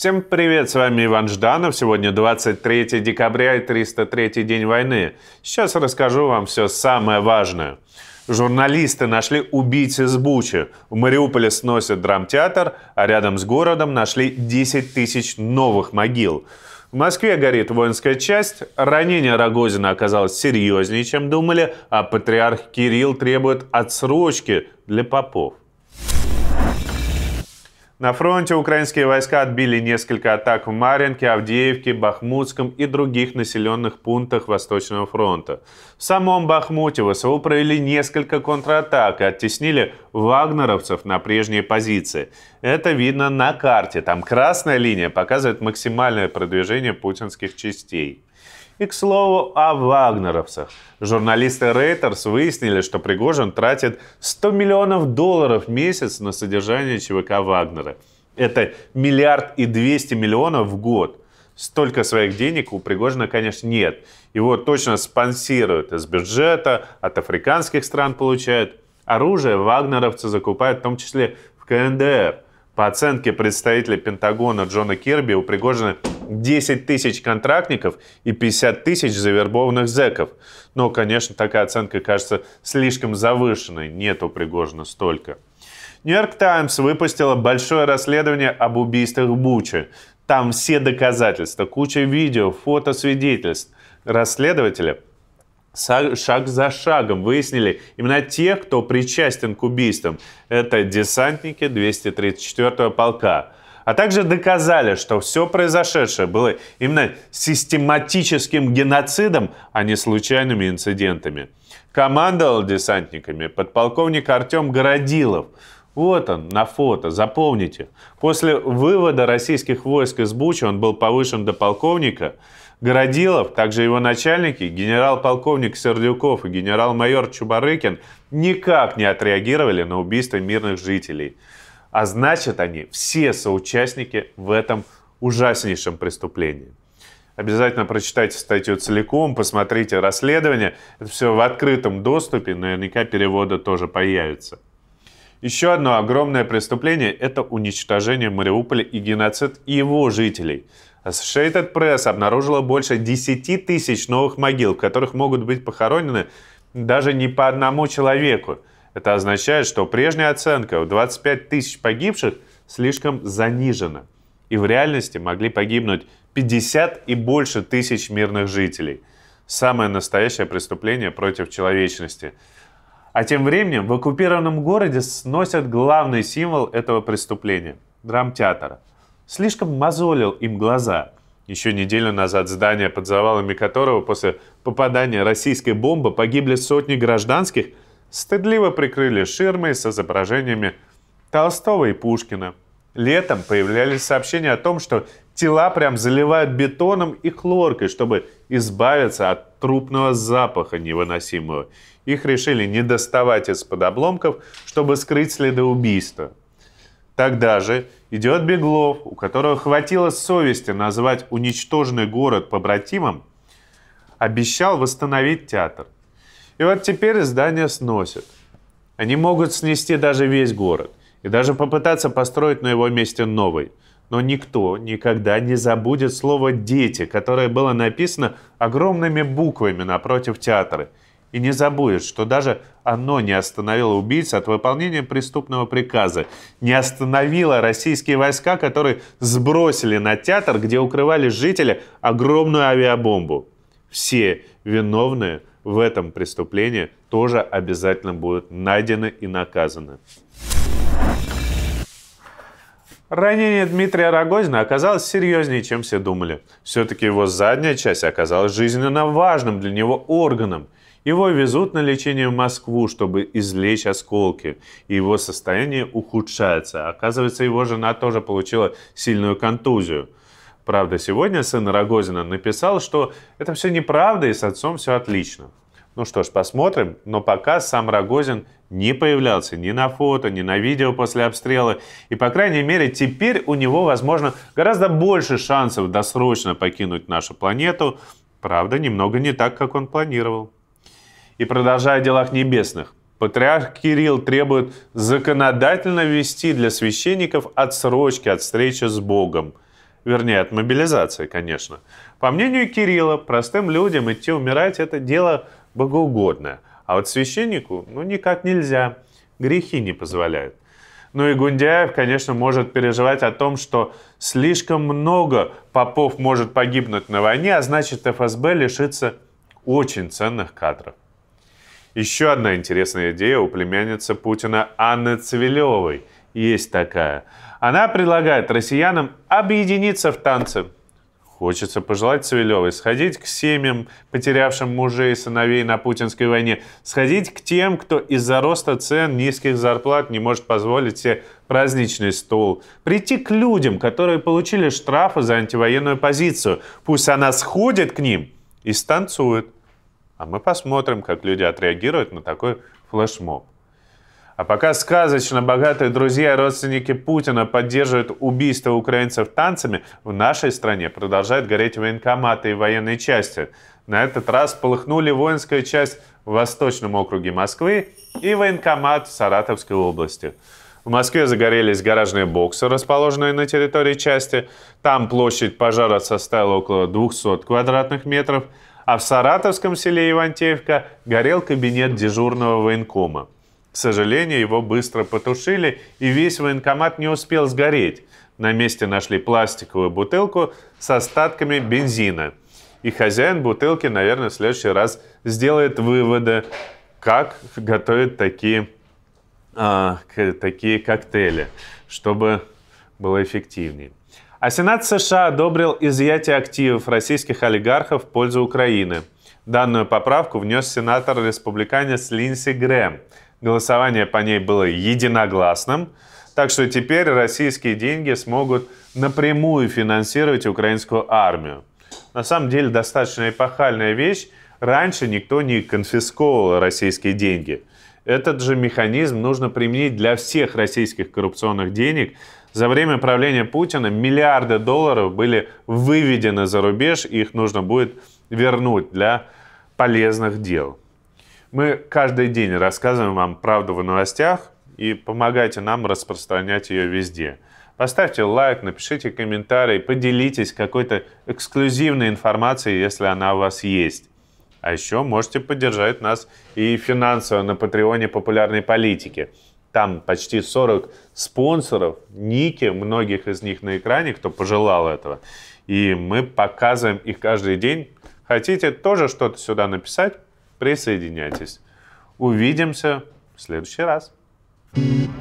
Всем привет, с вами Иван Жданов. Сегодня 23 декабря и 303 день войны. Сейчас расскажу вам все самое важное. Журналисты нашли убийц из Бучи. В Мариуполе сносят драмтеатр, а рядом с городом нашли 10 тысяч новых могил. В Москве горит воинская часть, ранение Рогозина оказалось серьезнее, чем думали, а патриарх Кирилл требует отсрочки для попов. На фронте украинские войска отбили несколько атак в Маринке, Авдеевке, Бахмутском и других населенных пунктах Восточного фронта. В самом Бахмуте ВСУ провели несколько контратак и оттеснили вагнеровцев на прежние позиции. Это видно на карте. Там красная линия показывает максимальное продвижение путинских частей. И, к слову, о вагнеровцах. Журналисты Reuters выяснили, что Пригожин тратит 100 миллионов долларов в месяц на содержание ЧВК Вагнера. Это миллиард и 200 миллионов в год. Столько своих денег у Пригожина, конечно, нет. Его точно спонсируют из бюджета, от африканских стран получают. Оружие вагнеровцы закупают в том числе в КНДР. По оценке представителя Пентагона Джона Кирби, у Пригожина 10 тысяч контрактников и 50 тысяч завербованных зэков. Но, конечно, такая оценка кажется слишком завышенной. Нету у Пригожина столько. Нью-Йорк Таймс выпустила большое расследование об убийствах Буча. Там все доказательства, куча видео, фото, свидетельств. Расследователи шаг за шагом выяснили именно тех, кто причастен к убийствам. Это десантники 234-го полка а также доказали, что все произошедшее было именно систематическим геноцидом, а не случайными инцидентами. Командовал десантниками подполковник Артем Городилов. Вот он, на фото, запомните. После вывода российских войск из Бучи он был повышен до полковника. Городилов, также его начальники, генерал-полковник Сердюков и генерал-майор Чубарыкин никак не отреагировали на убийство мирных жителей. А значит, они все соучастники в этом ужаснейшем преступлении. Обязательно прочитайте статью целиком, посмотрите расследование. Это все в открытом доступе, наверняка переводы тоже появятся. Еще одно огромное преступление – это уничтожение Мариуполя и геноцид его жителей. Associated Press обнаружила больше 10 тысяч новых могил, в которых могут быть похоронены даже не по одному человеку – это означает, что прежняя оценка в 25 тысяч погибших слишком занижена. И в реальности могли погибнуть 50 и больше тысяч мирных жителей. Самое настоящее преступление против человечности. А тем временем в оккупированном городе сносят главный символ этого преступления – драмтеатра. Слишком мозолил им глаза. Еще неделю назад здание, под завалами которого после попадания российской бомбы погибли сотни гражданских – стыдливо прикрыли ширмой с изображениями Толстого и Пушкина. Летом появлялись сообщения о том, что тела прям заливают бетоном и хлоркой, чтобы избавиться от трупного запаха невыносимого. Их решили не доставать из-под обломков, чтобы скрыть следы убийства. Тогда же идет Беглов, у которого хватило совести назвать уничтоженный город побратимом, обещал восстановить театр – и вот теперь здание сносят. Они могут снести даже весь город и даже попытаться построить на его месте новый. Но никто никогда не забудет слово «дети», которое было написано огромными буквами напротив театра. И не забудет, что даже оно не остановило убийц от выполнения преступного приказа, не остановило российские войска, которые сбросили на театр, где укрывали жители, огромную авиабомбу. Все виновные – в этом преступлении, тоже обязательно будут найдены и наказаны. Ранение Дмитрия Рогозина оказалось серьезнее, чем все думали. Все-таки его задняя часть оказалась жизненно важным для него органом. Его везут на лечение в Москву, чтобы извлечь осколки, и его состояние ухудшается. Оказывается, его жена тоже получила сильную контузию – Правда, сегодня сын Рогозина написал, что это все неправда и с отцом все отлично. Ну что ж, посмотрим, но пока сам Рогозин не появлялся ни на фото, ни на видео после обстрела. И, по крайней мере, теперь у него, возможно, гораздо больше шансов досрочно покинуть нашу планету. Правда, немного не так, как он планировал. И продолжая о делах небесных. Патриарх Кирилл требует законодательно ввести для священников отсрочки от встречи с Богом – Вернее, от мобилизации, конечно. По мнению Кирилла, простым людям идти умирать – это дело богоугодное. А вот священнику, ну, никак нельзя. Грехи не позволяют. Ну и Гундяев, конечно, может переживать о том, что слишком много попов может погибнуть на войне, а значит ФСБ лишится очень ценных кадров. Еще одна интересная идея у племянницы Путина Анны Цивилевой. Есть такая – она предлагает россиянам объединиться в танце. Хочется пожелать Цивилевой сходить к семьям, потерявшим мужей и сыновей на путинской войне, сходить к тем, кто из-за роста цен, низких зарплат не может позволить себе праздничный стол, прийти к людям, которые получили штрафы за антивоенную позицию. Пусть она сходит к ним и станцует. А мы посмотрим, как люди отреагируют на такой флешмоб. А пока сказочно богатые друзья и родственники Путина поддерживают убийство украинцев танцами, в нашей стране продолжают гореть военкоматы и военные части. На этот раз полыхнули воинская часть в Восточном округе Москвы и военкомат в Саратовской области. В Москве загорелись гаражные боксы, расположенные на территории части. Там площадь пожара составила около 200 квадратных метров. А в саратовском селе Ивантеевка горел кабинет дежурного военкома. К сожалению, его быстро потушили, и весь военкомат не успел сгореть. На месте нашли пластиковую бутылку с остатками бензина. И хозяин бутылки, наверное, в следующий раз сделает выводы, как готовят такие, а, к, такие коктейли, чтобы было эффективнее. А Сенат США одобрил изъятие активов российских олигархов в пользу Украины. Данную поправку внес сенатор-республиканец Линси Грэм – Голосование по ней было единогласным. Так что теперь российские деньги смогут напрямую финансировать украинскую армию. На самом деле достаточно эпохальная вещь. Раньше никто не конфисковывал российские деньги. Этот же механизм нужно применить для всех российских коррупционных денег. За время правления Путина миллиарды долларов были выведены за рубеж, и их нужно будет вернуть для полезных дел. Мы каждый день рассказываем вам правду в новостях и помогайте нам распространять ее везде. Поставьте лайк, напишите комментарий, поделитесь какой-то эксклюзивной информацией, если она у вас есть. А еще можете поддержать нас и финансово на Патреоне популярной политики. Там почти 40 спонсоров, ники, многих из них на экране, кто пожелал этого. И мы показываем их каждый день. Хотите тоже что-то сюда написать? Присоединяйтесь. Увидимся в следующий раз. thank you